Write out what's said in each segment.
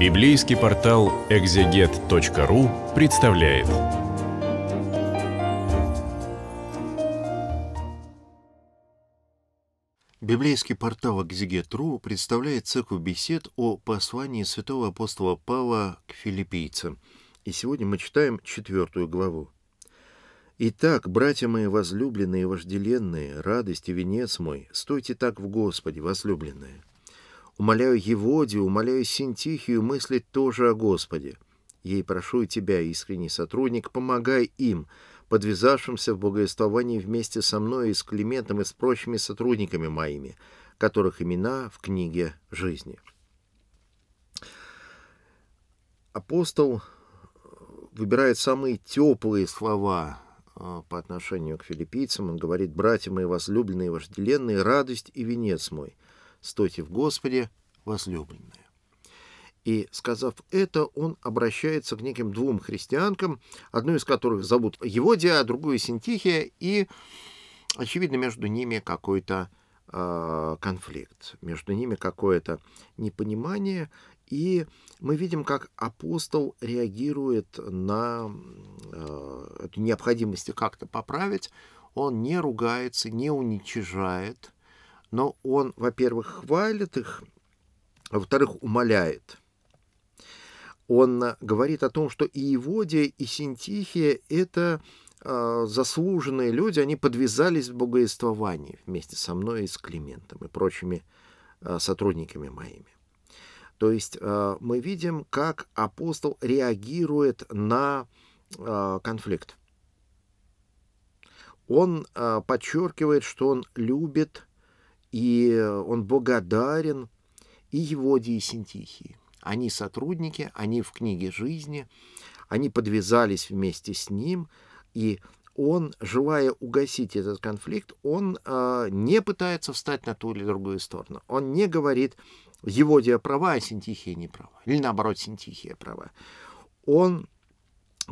Библейский портал экзегет.ру представляет. Библейский портал экзегет.ру представляет цикл бесед о послании святого апостола Павла к филиппийцам. И сегодня мы читаем четвертую главу. «Итак, братья мои возлюбленные и вожделенные, радость и венец мой, стойте так в Господе, возлюбленные». Умоляю Еводию, умоляю Синтихию мыслить тоже о Господе. Ей прошу и тебя, искренний сотрудник, помогай им, подвязавшимся в благовествовании вместе со мной и с Климентом и с прочими сотрудниками моими, которых имена в книге жизни. Апостол выбирает самые теплые слова а, по отношению к филиппийцам. Он говорит, «Братья мои возлюбленные и вожделенные, радость и венец мой» стойте в Господе, возлюбленные». И, сказав это, он обращается к неким двум христианкам, одну из которых зовут Еводия, а другую Синтихия, и, очевидно, между ними какой-то э, конфликт, между ними какое-то непонимание, и мы видим, как апостол реагирует на э, эту необходимость как-то поправить. Он не ругается, не уничижает, но он, во-первых, хвалит их, а во-вторых, умоляет. Он а, говорит о том, что и Иводия, и Синтихия — это а, заслуженные люди, они подвязались в богоествовании вместе со мной и с Климентом и прочими а, сотрудниками моими. То есть мы видим, как апостол реагирует на конфликт. Он подчеркивает, что он любит и э, он благодарен и Еводии, и Синтихии. Они сотрудники, они в книге жизни, они подвязались вместе с ним, и он, желая угасить этот конфликт, он э, не пытается встать на ту или другую сторону. Он не говорит, Еводия права, а Синтихия не права. Или наоборот, Синтихия права. Он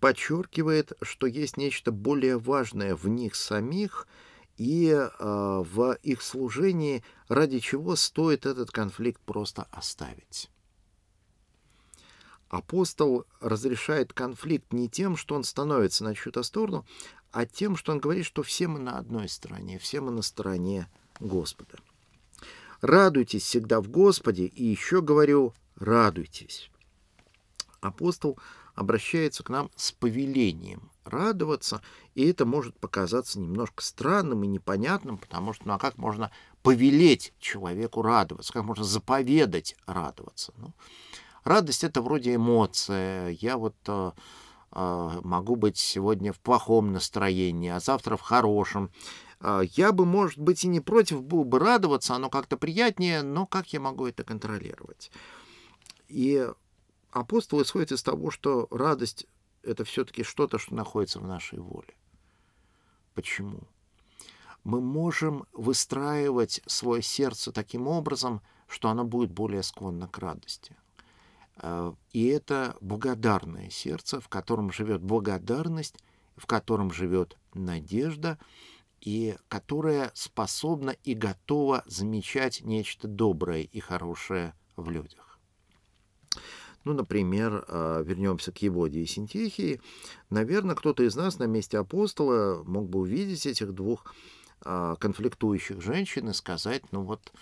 подчеркивает, что есть нечто более важное в них самих – и э, в их служении, ради чего стоит этот конфликт просто оставить. Апостол разрешает конфликт не тем, что он становится на чью-то сторону, а тем, что он говорит, что все мы на одной стороне, все мы на стороне Господа. Радуйтесь всегда в Господе, и еще говорю, радуйтесь апостол обращается к нам с повелением радоваться, и это может показаться немножко странным и непонятным, потому что ну а как можно повелеть человеку радоваться, как можно заповедать радоваться? Ну, радость это вроде эмоция. Я вот э, э, могу быть сегодня в плохом настроении, а завтра в хорошем. Э, я бы, может быть, и не против был бы радоваться, оно как-то приятнее, но как я могу это контролировать? И апостол исходит из того, что радость — это все-таки что-то, что находится в нашей воле. Почему? Мы можем выстраивать свое сердце таким образом, что оно будет более склонно к радости. Э, и это благодарное сердце, в котором живет благодарность, в котором живет надежда, и которая способна и готова замечать нечто доброе и хорошее в людях. Ну, например, а, вернемся к Еводе и Синтихии. Наверное, кто-то из нас на месте апостола мог бы увидеть этих двух а, конфликтующих женщин и сказать, ну вот,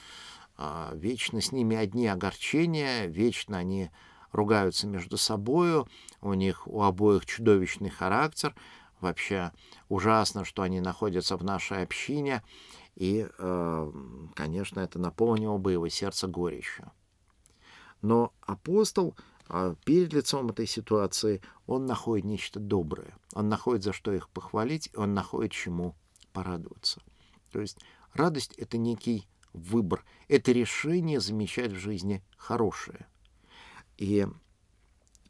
а, вечно с ними одни огорчения, вечно они ругаются между собою, у них у обоих чудовищный характер, вообще ужасно, что они находятся в нашей общине, и, конечно, это наполнило бы его сердце горечью. Но апостол — а перед лицом этой ситуации он находит нечто доброе. Он находит, за что их похвалить, и он находит, чему порадоваться. То есть радость — это некий выбор, это решение замечать в жизни хорошее. И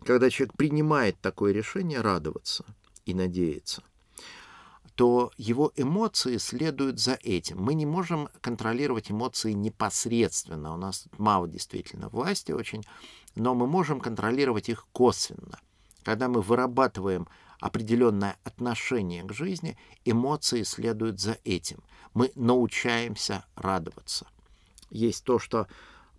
когда человек принимает такое решение радоваться и надеяться — то его эмоции следуют за этим. Мы не можем контролировать эмоции непосредственно. У нас мало действительно власти очень, но мы можем контролировать их косвенно. Когда мы вырабатываем определенное отношение к жизни, эмоции следуют за этим. Мы научаемся радоваться. Есть то, что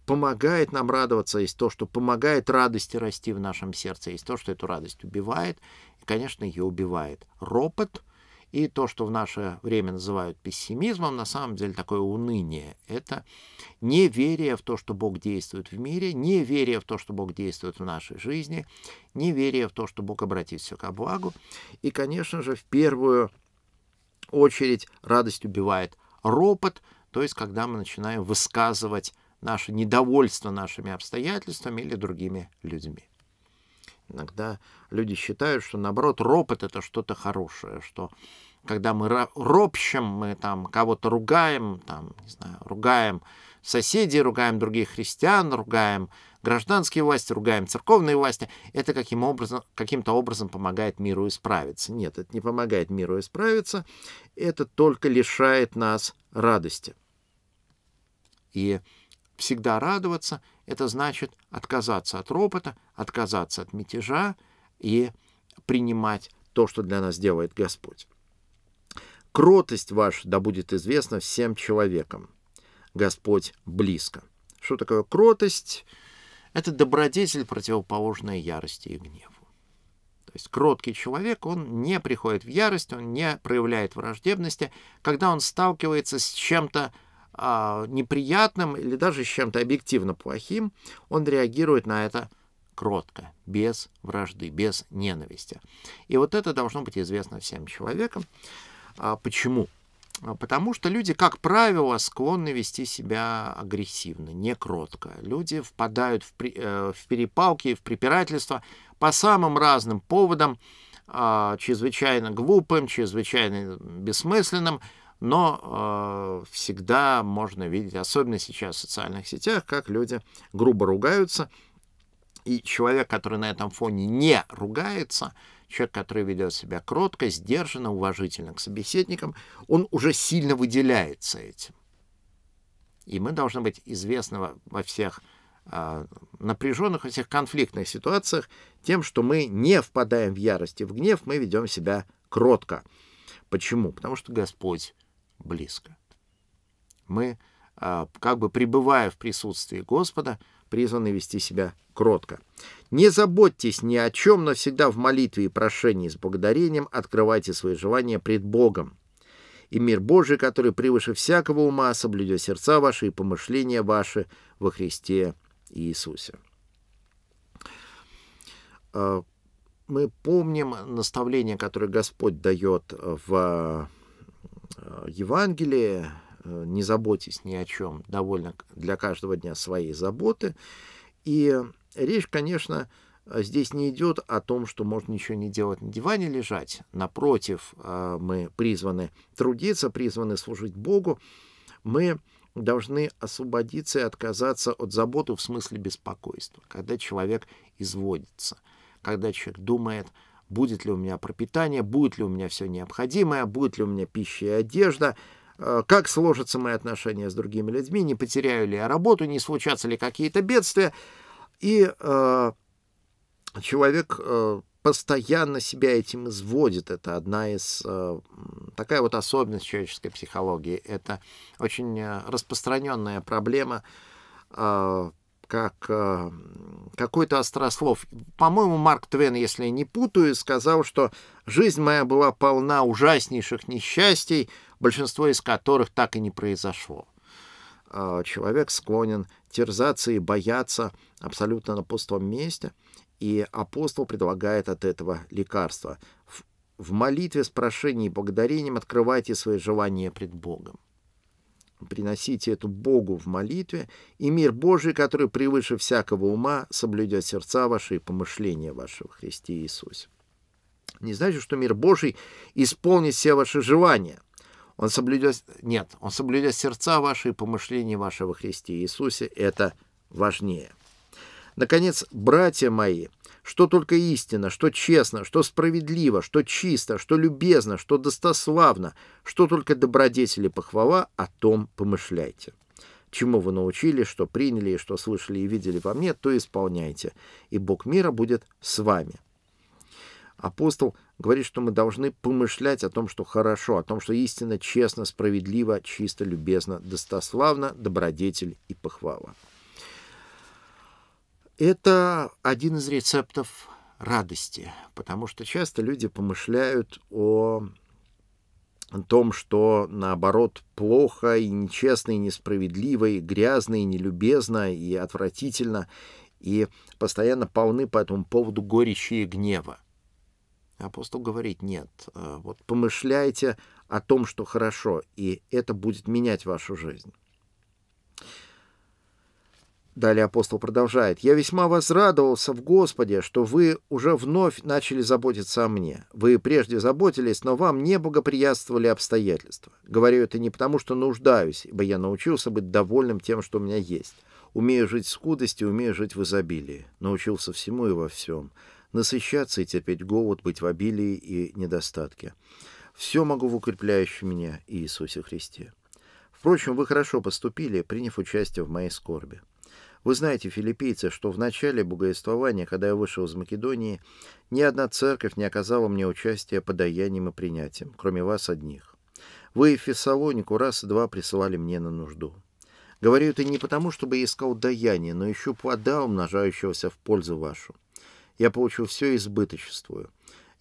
помогает нам радоваться, есть то, что помогает радости расти в нашем сердце, есть то, что эту радость убивает, и, конечно, ее убивает. Ропот — и то, что в наше время называют пессимизмом, на самом деле такое уныние. Это неверие в то, что Бог действует в мире, неверие в то, что Бог действует в нашей жизни, неверие в то, что Бог обратит все ко благу. И, конечно же, в первую очередь радость убивает ропот, то есть когда мы начинаем высказывать наше недовольство нашими обстоятельствами или другими людьми. Иногда люди считают, что, наоборот, ропот — это что-то хорошее, что когда мы ропщем, мы там кого-то ругаем, там, не знаю, ругаем соседей, ругаем других христиан, ругаем гражданские власти, ругаем церковные власти, это каким образом, каким-то образом помогает миру исправиться. Нет, это не помогает миру исправиться, это только лишает нас радости. И Всегда радоваться — это значит отказаться от ропота, отказаться от мятежа и принимать то, что для нас делает Господь. «Кротость ваша да будет известна всем человекам. Господь близко». Что такое кротость? Это добродетель, противоположная ярости и гневу. То есть кроткий человек, он не приходит в ярость, он не проявляет враждебности, когда он сталкивается с чем-то а, неприятным или даже с чем-то объективно плохим, он реагирует на это кротко, без вражды, без ненависти. И вот это должно быть известно всем человекам. А, почему? А, потому что люди, как правило, склонны вести себя агрессивно, не кротко. Люди впадают в, при, э, в перепалки, в препирательства по самым разным поводам, э, чрезвычайно глупым, чрезвычайно бессмысленным, но э, всегда можно видеть, особенно сейчас в социальных сетях, как люди грубо ругаются, и человек, который на этом фоне не ругается, человек, который ведет себя кротко, сдержанно, уважительно к собеседникам, он уже сильно выделяется этим. И мы должны быть известны во всех э, напряженных, во всех конфликтных ситуациях тем, что мы не впадаем в ярость и в гнев, мы ведем себя кротко. Почему? Потому что Господь близко. Мы, а, как бы пребывая в присутствии Господа, призваны вести себя кротко. Не заботьтесь ни о чем, но всегда в молитве и прошении с благодарением открывайте свои желания пред Богом. И мир Божий, который превыше всякого ума, соблюдет сердца ваши и помышления ваши во Христе Иисусе. А, мы помним наставление, которое Господь дает в Э, Евангелие, э, не заботьтесь ни о чем, довольно для каждого дня своей заботы. И речь, конечно, здесь не идет о том, что можно ничего не делать, на диване лежать. Напротив, э, мы призваны трудиться, призваны служить Богу. Мы должны освободиться и отказаться от заботы в смысле беспокойства, когда человек изводится, когда человек думает – будет ли у меня пропитание, будет ли у меня все необходимое, будет ли у меня пища и одежда, э, как сложатся мои отношения с другими людьми, не потеряю ли я работу, не случатся ли какие-то бедствия. И э, человек э, постоянно себя этим изводит. Это одна из... Э, такая вот особенность человеческой психологии. Это очень э, распространенная проблема э, как э, какой-то острослов. По-моему, Марк Твен, если не путаю, сказал, что жизнь моя была полна ужаснейших несчастий, большинство из которых так и не произошло. Э, человек склонен терзаться и бояться абсолютно на пустом месте, и апостол предлагает от этого лекарство. В, в молитве с прошением и благодарением открывайте свои желания пред Богом. Приносите эту Богу в молитве, и мир Божий, который превыше всякого ума, соблюдет сердца ваши и помышления ваши в Христе Иисусе. Не значит, что мир Божий исполнит все ваши желания. Он соблюдет... Нет, он соблюдет сердца ваши и помышления вашего во Христе Иисусе. Это важнее. Наконец, братья мои — что только истинно, что честно, что справедливо, что чисто, что любезно, что достославно, что только добродетели похвала, о том помышляйте. Чему вы научили, что приняли, и что слышали и видели во мне, то исполняйте, и Бог мира будет с вами. Апостол говорит, что мы должны помышлять о том, что хорошо, о том, что истинно, честно, справедливо, чисто, любезно, достославно, добродетель и похвала. Это один из рецептов радости, потому что часто люди помышляют о том, что, наоборот, плохо и нечестно, и несправедливо, и грязно, и нелюбезно, и отвратительно, и постоянно полны по этому поводу горечи и гнева. А апостол говорит, нет, э, вот помышляйте о том, что хорошо, и это будет менять вашу жизнь. Далее апостол продолжает. «Я весьма возрадовался в Господе, что вы уже вновь начали заботиться о мне. Вы прежде заботились, но вам не благоприятствовали обстоятельства. Говорю это не потому, что нуждаюсь, ибо я научился быть довольным тем, что у меня есть. Умею жить в скудости, умею жить в изобилии. Научился всему и во всем. Насыщаться и терпеть голод, быть в обилии и недостатке. Все могу в укрепляющем меня Иисусе Христе. Впрочем, вы хорошо поступили, приняв участие в моей скорби». Вы знаете, филиппийцы, что в начале богоествования, когда я вышел из Македонии, ни одна церковь не оказала мне участия подаянием и принятием, кроме вас одних. Вы в Фессалонику раз и два присылали мне на нужду. Говорю это не потому, чтобы я искал даяние, но ищу плода, умножающегося в пользу вашу. Я получил все избыточествую.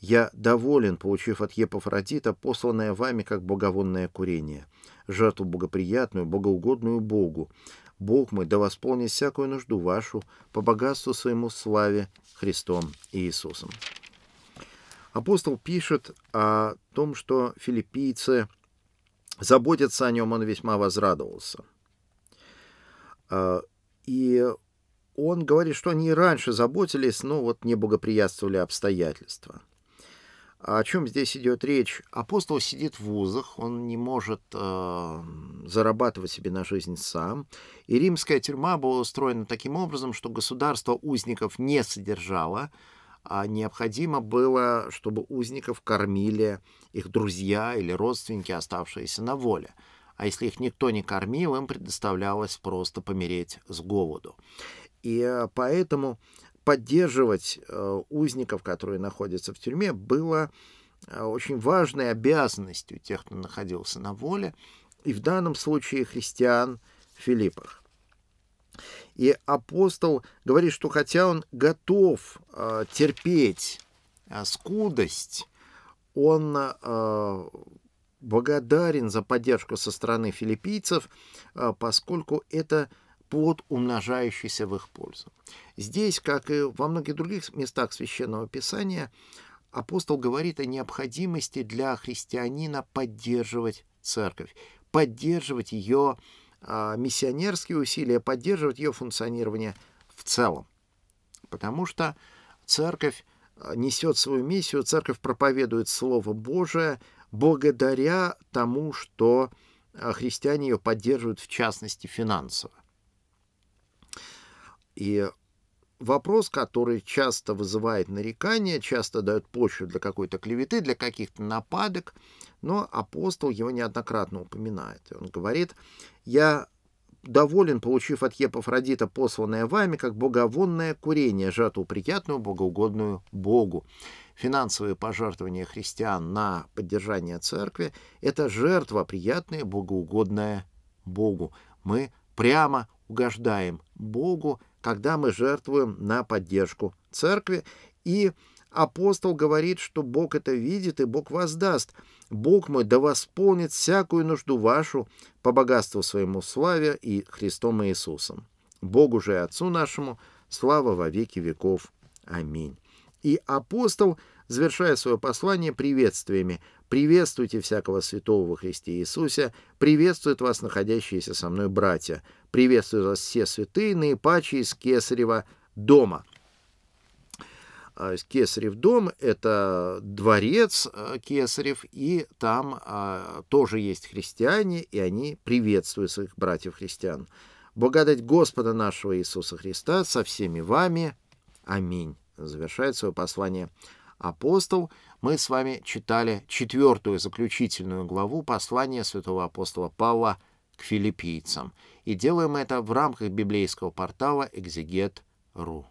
Я доволен, получив от Епафродита посланное вами как боговонное курение, жертву богоприятную, богоугодную Богу, Бог мой, да восполнит всякую нужду вашу по богатству своему славе Христом и Иисусом. Апостол пишет о том, что филиппийцы заботятся о нем, он весьма возрадовался. А, и он говорит, что они раньше заботились, но вот не благоприятствовали обстоятельства. А о чем здесь идет речь? Апостол сидит в вузах, он не может э, зарабатывать себе на жизнь сам. И римская тюрьма была устроена таким образом, что государство узников не содержало, а необходимо было, чтобы узников кормили их друзья или родственники, оставшиеся на воле. А если их никто не кормил, им предоставлялось просто помереть с голоду. И э, поэтому поддерживать э, узников, которые находятся в тюрьме, было э, очень важной обязанностью тех, кто находился на воле, и в данном случае христиан Филиппах. И апостол говорит, что хотя он готов э, терпеть скудость, он благодарен за поддержку со стороны филиппийцев, поскольку это под умножающийся в их пользу. Здесь, как и во многих других местах Священного Писания, апостол говорит о необходимости для христианина поддерживать церковь, поддерживать ее а, миссионерские усилия, поддерживать ее функционирование в целом. Потому что церковь а, несет свою миссию, церковь проповедует Слово Божие благодаря тому, что а, христиане ее поддерживают, в частности, финансово. И вопрос, который часто вызывает нарекания, часто дает почву для какой-то клеветы, для каких-то нападок, но апостол его неоднократно упоминает. Он говорит, «Я доволен, получив от Епафродита посланное вами, как боговонное курение, жатву приятную, богоугодную Богу». Финансовые пожертвования христиан на поддержание церкви – это жертва приятная, богоугодная Богу. Мы прямо угождаем Богу – когда мы жертвуем на поддержку церкви. И апостол говорит, что Бог это видит, и Бог воздаст. Бог мой да восполнит всякую нужду вашу по богатству своему славе и Христом Иисусом. Богу же и Отцу нашему слава во веки веков. Аминь. И апостол, завершая свое послание приветствиями, «Приветствуйте всякого святого во Христе Иисусе, приветствует вас находящиеся со мной братья». Приветствую вас все святые, наипаче из Кесарева дома. А, кесарев дом — это дворец а, Кесарев, и там а, тоже есть христиане, и они приветствуют своих братьев-христиан. Благодать Господа нашего Иисуса Христа со всеми вами. Аминь. Завершает свое послание апостол. Мы с вами читали четвертую заключительную главу послания святого апостола Павла – к филиппийцам. И делаем это в рамках библейского портала экзегет.ру.